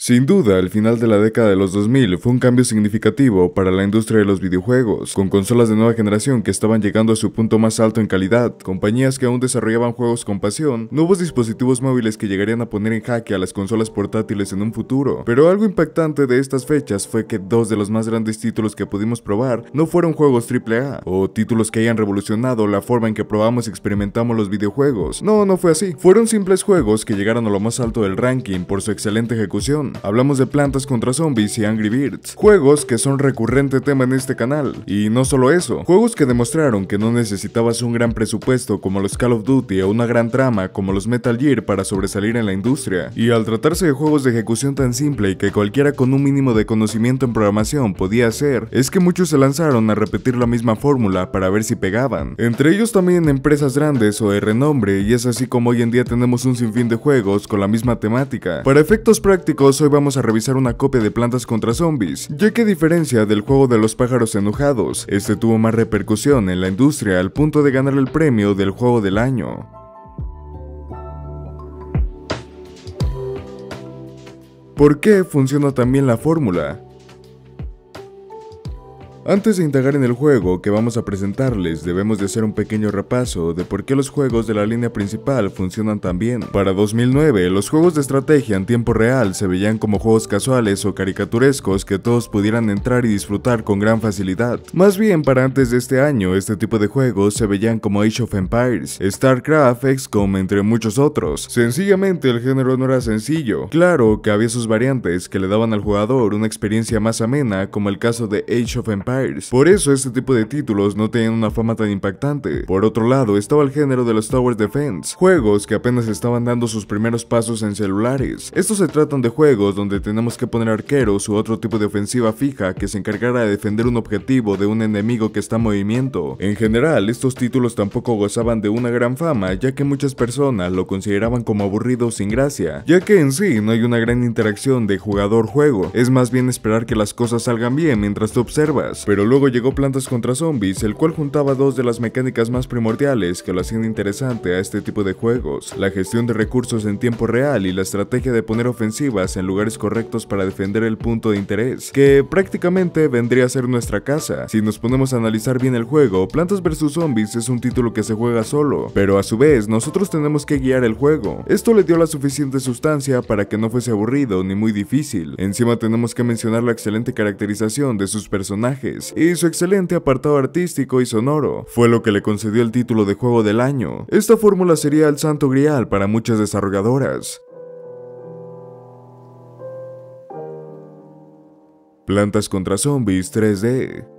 Sin duda, el final de la década de los 2000 fue un cambio significativo para la industria de los videojuegos, con consolas de nueva generación que estaban llegando a su punto más alto en calidad, compañías que aún desarrollaban juegos con pasión, nuevos dispositivos móviles que llegarían a poner en jaque a las consolas portátiles en un futuro. Pero algo impactante de estas fechas fue que dos de los más grandes títulos que pudimos probar no fueron juegos AAA, o títulos que hayan revolucionado la forma en que probamos y experimentamos los videojuegos. No, no fue así. Fueron simples juegos que llegaron a lo más alto del ranking por su excelente ejecución hablamos de Plantas contra Zombies y Angry Birds, juegos que son recurrente tema en este canal. Y no solo eso, juegos que demostraron que no necesitabas un gran presupuesto como los Call of Duty o una gran trama como los Metal Gear para sobresalir en la industria. Y al tratarse de juegos de ejecución tan simple y que cualquiera con un mínimo de conocimiento en programación podía hacer, es que muchos se lanzaron a repetir la misma fórmula para ver si pegaban. Entre ellos también empresas grandes o de renombre y es así como hoy en día tenemos un sinfín de juegos con la misma temática. Para efectos prácticos hoy vamos a revisar una copia de Plantas contra Zombies, ya que a diferencia del juego de los pájaros enojados, este tuvo más repercusión en la industria al punto de ganar el premio del juego del año. ¿Por qué funciona también la fórmula? Antes de indagar en el juego que vamos a presentarles, debemos de hacer un pequeño repaso de por qué los juegos de la línea principal funcionan tan bien. Para 2009, los juegos de estrategia en tiempo real se veían como juegos casuales o caricaturescos que todos pudieran entrar y disfrutar con gran facilidad. Más bien, para antes de este año, este tipo de juegos se veían como Age of Empires, StarCraft, XCOM, entre muchos otros. Sencillamente, el género no era sencillo. Claro que había sus variantes que le daban al jugador una experiencia más amena, como el caso de Age of Empires por eso este tipo de títulos no tienen una fama tan impactante. Por otro lado, estaba el género de los Tower Defense, juegos que apenas estaban dando sus primeros pasos en celulares. Estos se tratan de juegos donde tenemos que poner arqueros u otro tipo de ofensiva fija que se encargara de defender un objetivo de un enemigo que está en movimiento. En general, estos títulos tampoco gozaban de una gran fama, ya que muchas personas lo consideraban como aburrido sin gracia, ya que en sí no hay una gran interacción de jugador-juego, es más bien esperar que las cosas salgan bien mientras te observas pero luego llegó Plantas contra Zombies, el cual juntaba dos de las mecánicas más primordiales que lo hacían interesante a este tipo de juegos, la gestión de recursos en tiempo real y la estrategia de poner ofensivas en lugares correctos para defender el punto de interés, que prácticamente vendría a ser nuestra casa. Si nos ponemos a analizar bien el juego, Plantas vs Zombies es un título que se juega solo, pero a su vez nosotros tenemos que guiar el juego. Esto le dio la suficiente sustancia para que no fuese aburrido ni muy difícil. Encima tenemos que mencionar la excelente caracterización de sus personajes y su excelente apartado artístico y sonoro, fue lo que le concedió el título de juego del año. Esta fórmula sería el santo grial para muchas desarrolladoras, Plantas contra Zombies 3D.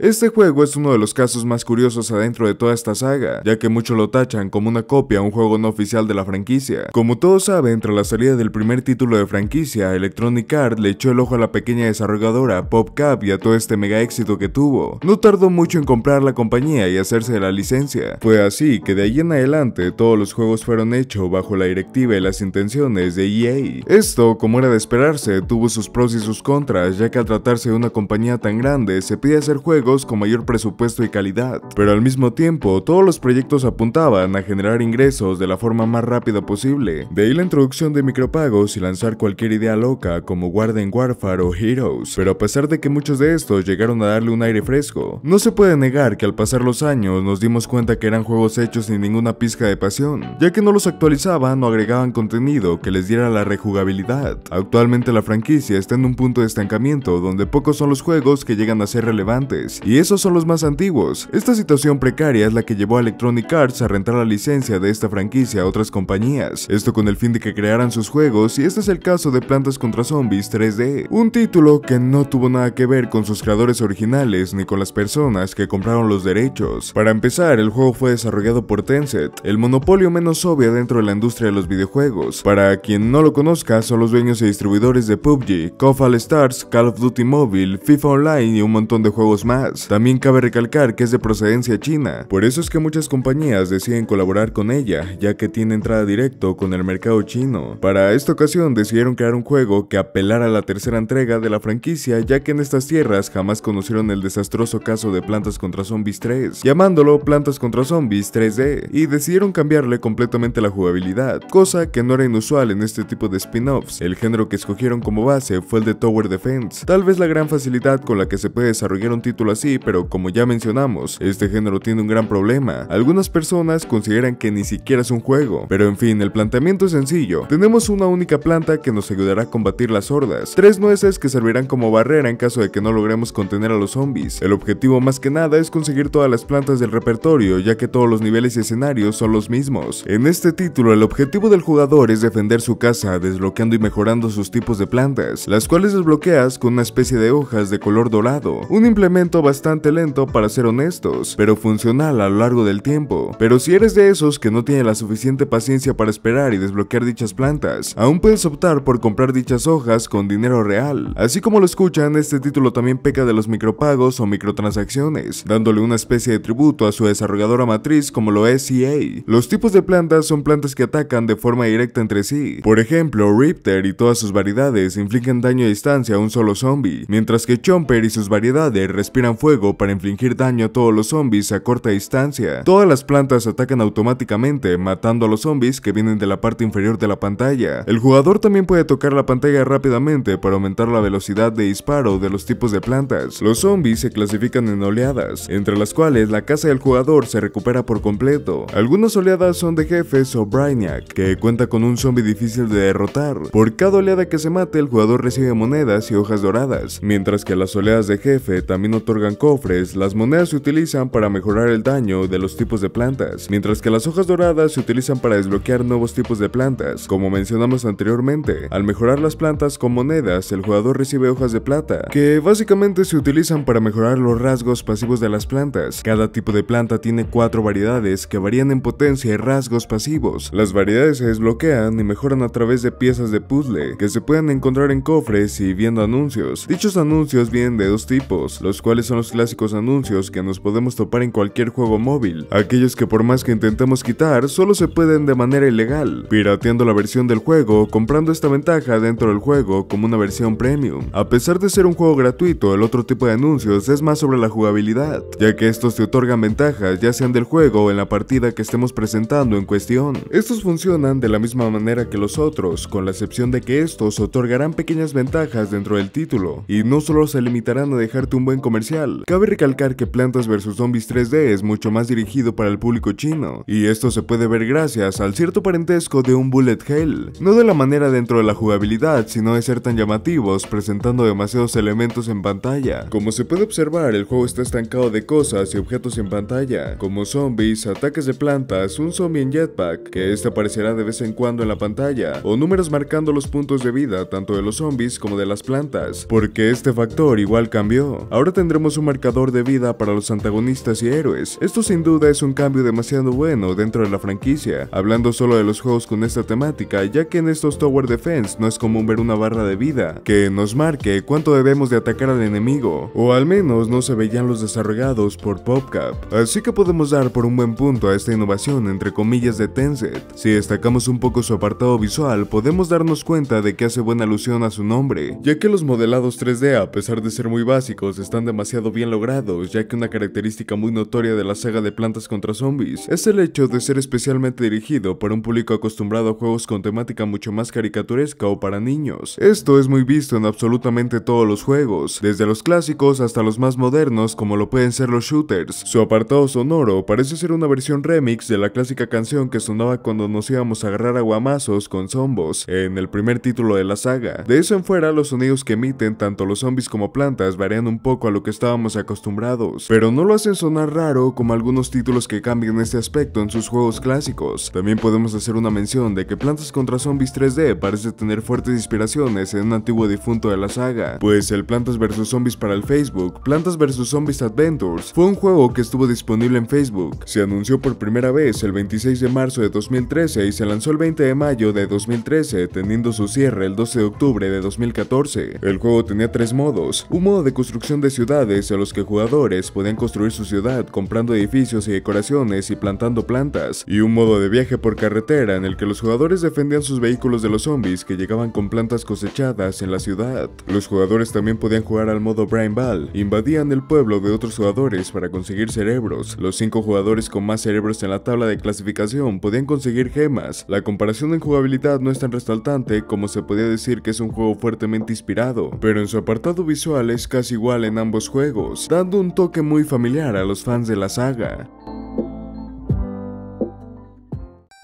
Este juego es uno de los casos más curiosos adentro de toda esta saga, ya que muchos lo tachan como una copia un juego no oficial de la franquicia. Como todos saben, tras la salida del primer título de franquicia, Electronic Arts le echó el ojo a la pequeña desarrolladora PopCap y a todo este mega éxito que tuvo. No tardó mucho en comprar la compañía y hacerse la licencia. Fue así que de ahí en adelante todos los juegos fueron hechos bajo la directiva y las intenciones de EA. Esto, como era de esperarse, tuvo sus pros y sus contras, ya que al tratarse de una compañía tan grande se pide hacer juegos con mayor presupuesto y calidad, pero al mismo tiempo todos los proyectos apuntaban a generar ingresos de la forma más rápida posible. De ahí la introducción de micropagos y lanzar cualquier idea loca como Warden Warfare o Heroes, pero a pesar de que muchos de estos llegaron a darle un aire fresco, no se puede negar que al pasar los años nos dimos cuenta que eran juegos hechos sin ninguna pizca de pasión, ya que no los actualizaban o agregaban contenido que les diera la rejugabilidad. Actualmente la franquicia está en un punto de estancamiento donde pocos son los juegos que llegan a ser relevantes y esos son los más antiguos. Esta situación precaria es la que llevó a Electronic Arts a rentar la licencia de esta franquicia a otras compañías, esto con el fin de que crearan sus juegos, y este es el caso de Plantas contra Zombies 3D, un título que no tuvo nada que ver con sus creadores originales ni con las personas que compraron los derechos. Para empezar, el juego fue desarrollado por Tencent, el monopolio menos obvio dentro de la industria de los videojuegos. Para quien no lo conozca, son los dueños y distribuidores de PUBG, Call Stars, Call of Duty Mobile, FIFA Online y un montón de juegos más. También cabe recalcar que es de procedencia china, por eso es que muchas compañías deciden colaborar con ella, ya que tiene entrada directo con el mercado chino. Para esta ocasión decidieron crear un juego que apelara a la tercera entrega de la franquicia, ya que en estas tierras jamás conocieron el desastroso caso de Plantas contra Zombies 3, llamándolo Plantas contra Zombies 3D, y decidieron cambiarle completamente la jugabilidad, cosa que no era inusual en este tipo de spin-offs. El género que escogieron como base fue el de Tower Defense. Tal vez la gran facilidad con la que se puede desarrollar un título así, pero como ya mencionamos, este género tiene un gran problema. Algunas personas consideran que ni siquiera es un juego, pero en fin, el planteamiento es sencillo. Tenemos una única planta que nos ayudará a combatir las hordas, tres nueces que servirán como barrera en caso de que no logremos contener a los zombies. El objetivo más que nada es conseguir todas las plantas del repertorio, ya que todos los niveles y escenarios son los mismos. En este título, el objetivo del jugador es defender su casa desbloqueando y mejorando sus tipos de plantas, las cuales desbloqueas con una especie de hojas de color dorado, un implemento bastante lento para ser honestos, pero funcional a lo largo del tiempo. Pero si eres de esos que no tiene la suficiente paciencia para esperar y desbloquear dichas plantas, aún puedes optar por comprar dichas hojas con dinero real. Así como lo escuchan, este título también peca de los micropagos o microtransacciones, dándole una especie de tributo a su desarrolladora matriz como lo es EA. Los tipos de plantas son plantas que atacan de forma directa entre sí. Por ejemplo, Ripter y todas sus variedades infligen daño a distancia a un solo zombie, mientras que Chomper y sus variedades respiran fuego para infligir daño a todos los zombies a corta distancia. Todas las plantas atacan automáticamente, matando a los zombies que vienen de la parte inferior de la pantalla. El jugador también puede tocar la pantalla rápidamente para aumentar la velocidad de disparo de los tipos de plantas. Los zombies se clasifican en oleadas, entre las cuales la casa del jugador se recupera por completo. Algunas oleadas son de jefes o Brainiac, que cuenta con un zombie difícil de derrotar. Por cada oleada que se mate, el jugador recibe monedas y hojas doradas, mientras que las oleadas de jefe también otorgan en cofres, las monedas se utilizan para mejorar el daño de los tipos de plantas, mientras que las hojas doradas se utilizan para desbloquear nuevos tipos de plantas, como mencionamos anteriormente. Al mejorar las plantas con monedas, el jugador recibe hojas de plata, que básicamente se utilizan para mejorar los rasgos pasivos de las plantas. Cada tipo de planta tiene cuatro variedades que varían en potencia y rasgos pasivos. Las variedades se desbloquean y mejoran a través de piezas de puzzle, que se pueden encontrar en cofres y viendo anuncios. Dichos anuncios vienen de dos tipos, los cuales son los clásicos anuncios que nos podemos topar en cualquier juego móvil, aquellos que por más que intentemos quitar, solo se pueden de manera ilegal, pirateando la versión del juego, comprando esta ventaja dentro del juego como una versión premium. A pesar de ser un juego gratuito, el otro tipo de anuncios es más sobre la jugabilidad, ya que estos te otorgan ventajas ya sean del juego o en la partida que estemos presentando en cuestión. Estos funcionan de la misma manera que los otros, con la excepción de que estos otorgarán pequeñas ventajas dentro del título, y no solo se limitarán a dejarte un buen comercial Cabe recalcar que Plantas vs Zombies 3D es mucho más dirigido para el público chino, y esto se puede ver gracias al cierto parentesco de un bullet hell, no de la manera dentro de la jugabilidad, sino de ser tan llamativos, presentando demasiados elementos en pantalla. Como se puede observar, el juego está estancado de cosas y objetos en pantalla, como zombies, ataques de plantas, un zombie en jetpack, que este aparecerá de vez en cuando en la pantalla, o números marcando los puntos de vida tanto de los zombies como de las plantas, porque este factor igual cambió. Ahora tendremos un marcador de vida para los antagonistas y héroes. Esto sin duda es un cambio demasiado bueno dentro de la franquicia, hablando solo de los juegos con esta temática, ya que en estos Tower Defense no es común ver una barra de vida que nos marque cuánto debemos de atacar al enemigo, o al menos no se veían los desarrollados por PopCap. Así que podemos dar por un buen punto a esta innovación entre comillas de Tencent. Si destacamos un poco su apartado visual, podemos darnos cuenta de que hace buena alusión a su nombre, ya que los modelados 3D a pesar de ser muy básicos están demasiado bien logrados, ya que una característica muy notoria de la saga de plantas contra zombies es el hecho de ser especialmente dirigido para un público acostumbrado a juegos con temática mucho más caricaturesca o para niños. Esto es muy visto en absolutamente todos los juegos, desde los clásicos hasta los más modernos como lo pueden ser los shooters. Su apartado sonoro parece ser una versión remix de la clásica canción que sonaba cuando nos íbamos a agarrar aguamazos con zombos en el primer título de la saga. De eso en fuera, los sonidos que emiten tanto los zombies como plantas varían un poco a lo que está estábamos acostumbrados, pero no lo hacen sonar raro como algunos títulos que cambian este aspecto en sus juegos clásicos. También podemos hacer una mención de que Plantas contra Zombies 3D parece tener fuertes inspiraciones en un antiguo difunto de la saga, pues el Plantas vs Zombies para el Facebook, Plantas vs Zombies Adventures, fue un juego que estuvo disponible en Facebook. Se anunció por primera vez el 26 de marzo de 2013 y se lanzó el 20 de mayo de 2013, teniendo su cierre el 12 de octubre de 2014. El juego tenía tres modos, un modo de construcción de ciudades, a los que jugadores podían construir su ciudad comprando edificios y decoraciones y plantando plantas, y un modo de viaje por carretera en el que los jugadores defendían sus vehículos de los zombies que llegaban con plantas cosechadas en la ciudad. Los jugadores también podían jugar al modo Brain Ball, invadían el pueblo de otros jugadores para conseguir cerebros. Los cinco jugadores con más cerebros en la tabla de clasificación podían conseguir gemas. La comparación en jugabilidad no es tan resaltante como se podía decir que es un juego fuertemente inspirado, pero en su apartado visual es casi igual en ambos juegos dando un toque muy familiar a los fans de la saga.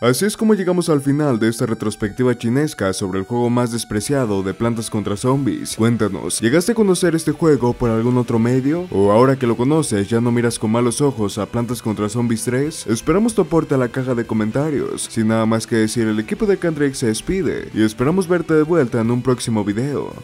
Así es como llegamos al final de esta retrospectiva chinesca sobre el juego más despreciado de Plantas contra Zombies. Cuéntanos, ¿llegaste a conocer este juego por algún otro medio? ¿O ahora que lo conoces ya no miras con malos ojos a Plantas contra Zombies 3? Esperamos tu aporte a la caja de comentarios. Sin nada más que decir, el equipo de Kendrick se despide y esperamos verte de vuelta en un próximo video.